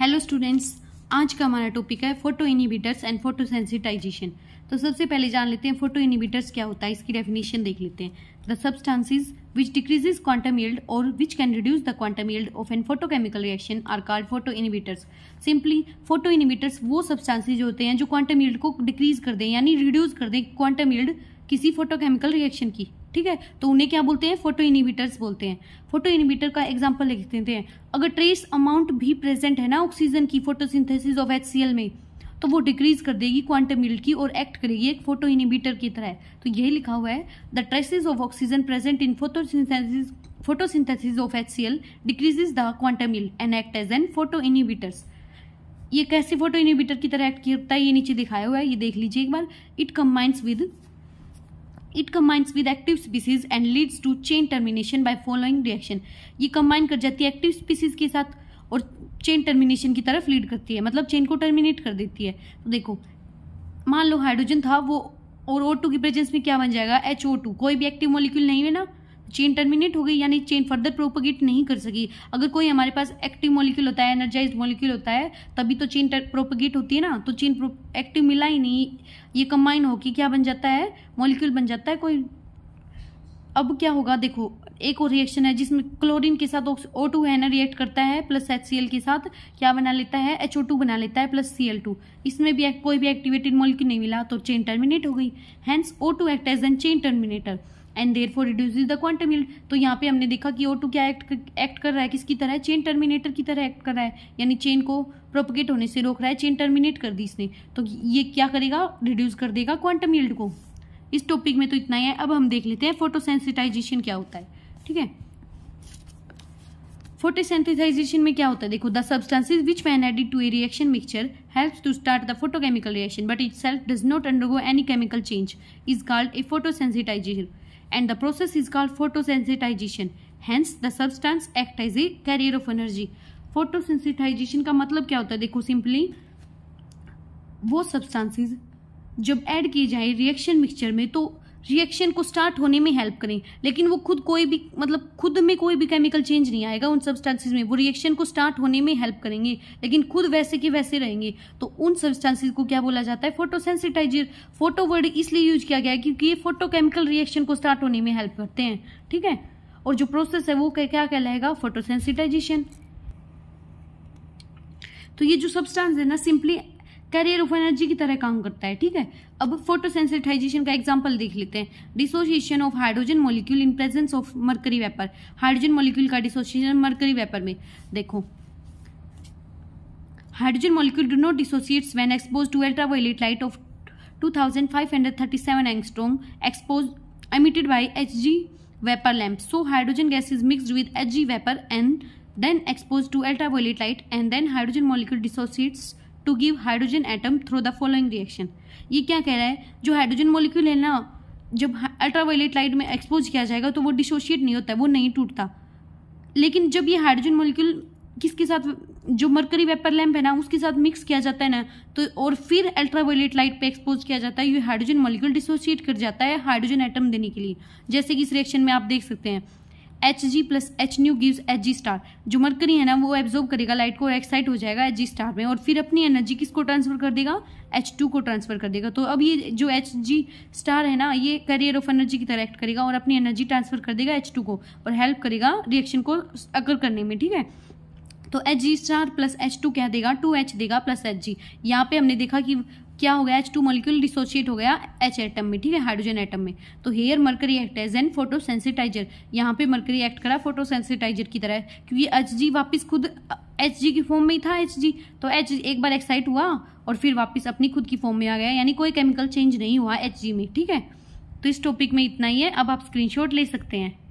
Hello students आज का हमारा टॉपिक है photo inhibitors and photo sensitization तो सबसे पहले जान लेते हैं फोटो इनिबिटर्स क्या होता है इसकी डेफिनेशन देख लेते हैं the substances which decreases quantum yield और which can reduce the quantum yield of an photochemical reaction are called photo inhibitors simply photo inhibitors वो सब्सटेंसेज होते हैं जो क्वांटम यील्ड को डिक्रीज कर दें यानी रिड्यूस कर दें क्वांटम यील्ड किसी फोटोकेमिकल रिएक्शन की ठीक है तो उन्हें क्या बोलते हैं फोटो इनिबिटर्स बोलते हैं फोटो इनिबिटर का एग्जाम्पल लिख देते हैं अगर ट्रेस अमाउंट भी प्रेजेंट है ना ऑक्सीजन की फोटोसिंथेसिस ऑफ एच में तो वो डिक्रीज कर देगी क्वांटम की और एक्ट करेगी एक फोटो इनिबिटर की तरह तो यही लिखा हुआ है the traces of oxygen present in photosynthesis photosynthesis of H decreases the quantum and act as an photo inhibitors ये कैसे फोटो इनिबिटर की तरह एक्ट करता है ये नीचे दिखाया हुआ है ये देख लीजिए एक बार it combines with it combines with active species and leads to chain termination by following reaction ये कंबाइन कर जाती है एक्टिव स्पीसीज के साथ और चेन टर्मिनेशन की तरफ लीड करती है मतलब चेन को टर्मिनेट कर देती है तो देखो मान लो हाइड्रोजन था वो और ओ टू की प्रेजेंस में क्या बन जाएगा एच ओ टू कोई भी एक्टिव मॉलिक्यूल नहीं है ना चेन टर्मिनेट हो गई यानी चेन फर्दर प्रोपोगेट नहीं कर सकी अगर कोई हमारे पास एक्टिव मॉलिक्यूल होता है एनर्जाइज मॉलिक्यूल होता है तभी तो चेन प्रोपोगेट होती है ना तो चेन एक्टिव मिला ही नहीं ये कंबाइन होकर क्या बन जाता है मॉलिक्यूल बन जाता है कोई अब क्या होगा देखो एक और रिएक्शन है जिसमें क्लोरीन के साथ ओ टू है ना रिएक्ट करता है प्लस एच सी एल के साथ क्या बना लेता है एच ओ टू बना लेता है प्लस सी एल टू इसमें भी कोई भी एक्टिवेटेड मॉलिक्यूल नहीं मिला तो चेन टर्मिनेट हो गई hence O two act as an chain terminator and therefore reduce the quantum yield तो यहाँ पे हमने देखा कि ओ टू क्या एक्ट एक्ट कर रहा है किसकी तरह चेन टर्मिनेटर की तरह एक्ट कर रहा है यानी चेन को प्रोपोगेट होने से रोक रहा है चेन टर्मिनेट कर दी इसने तो ये क्या करेगा रिड्यूस कर देगा क्वांटम यील्ड को इस टॉपिक में तो इतना ही है अब हम देख लेते हैं फोटोसेंसिटाइजेशन क्या होता है ठीक है सेंसिटाइजेशन में क्या होता है देखो the substances which man added to a reaction mixture helps to start the photochemical reaction but itself does not undergo any chemical change is called a photosensitization and the process is called photosensitization hence the substance act as a carrier of energy photosensitization ka matlab kya hota hai dekho simply wo substances jab add ki jaye reaction mixture mein to reaction को start होने में help करें लेकिन वो खुद कोई भी मतलब खुद में कोई भी केमिकल चेंज नहीं आएगा उन सब्सटेंसेस में वो रिएक्शन को स्टार्ट होने में हेल्प करेंगे लेकिन खुद वैसे के वैसे रहेंगे तो उन सब्सटेंसेस को क्या बोला जाता है फोटोसेंसिटाइजर फोटो वर्ड इसलिए यूज किया गया है क्योंकि ये फोटोकेमिकल रिएक्शन को स्टार्ट होने में हेल्प करते हैं ठीक है और जो प्रोसेस है वो क्या कहलाएगा फोटोसेंसिटाइजेशन तो ये जो सब्सटेंस है ना सिंपली कैरियर ऑफ एनर्जी की तरह काम करता है ठीक है अब फोटोसेंसिटाइजेशन का एग्जाम्पल देख लेते हैं dissociation of hydrogen molecule in presence of mercury vapour hydrogen molecule का डिसोसिएशन मरकरी वेपर में देखो hydrogen molecule do not dissociates when expose to ultraviolet light of 2537 angstrom exposed emitted by Hg vapor lamp. So hydrogen gas is mixed with Hg vapour and then to to ultraviolet light and then hydrogen molecule dissociates to give hydrogen atom through the following reaction ये क्या कह रहा है जो hydrogen molecule है ना जब ultraviolet light में एक्सपोज किया जाएगा तो वो डिसोशिएट नहीं होता वो नहीं टूटता लेकिन जब ये हाइड्रोजन मोलिक्यूल किसके साथ जो मरकरी वेपर लैम्प है ना उसके साथ मिक्स किया जाता है ना तो और फिर अल्ट्रावायलेट लाइट पे एक्सपोज किया जाता है ये हाइड्रोजन मोलिक्यूल डिसोशिएट कर जाता है हाइड्रोजन एटम देने के लिए जैसे कि इस रिएक्शन में आप देख सकते हैं H G plus H nu gives H G star जो मरकरी है ना वो एब्जॉर्ब करेगा लाइट को और एक्साइट हो जाएगा एच जी स्टार में और फिर अपनी एनर्जी किसको ट्रांसफर कर देगा एच टू को ट्रांसफर कर देगा तो अब ये जो एच जी स्टार है ना ये करियर ऑफ एनर्जी की तरह एक्ट करेगा और अपनी एनर्जी ट्रांसफर कर देगा एच टू को और हेल्प करेगा रिएक्शन को अगर करने में ठीक है तो H G star plus H two क्या देगा टू एच देगा प्लस एच जी यहाँ पे हमने देखा कि क्या हो गया एच टू मोलिक्यूल डिसोशिएट हो गया एच एटम में ठीक है हाइड्रोजन एटम में तो here mercury act as an photo sensitiser यहाँ पे मरकरी एक्ट करा फोटो सेंसिटाइजर की तरह क्योंकि एच जी वापिस खुद एच जी की फॉर्म में ही था एच जी तो एच एक बार एक्साइट हुआ और फिर वापस अपनी खुद की फॉर्म में आ गया यानी कोई केमिकल चेंज नहीं हुआ एच जी में ठीक है तो इस टॉपिक में इतना ही है अब आप स्क्रीनशॉट ले सकते हैं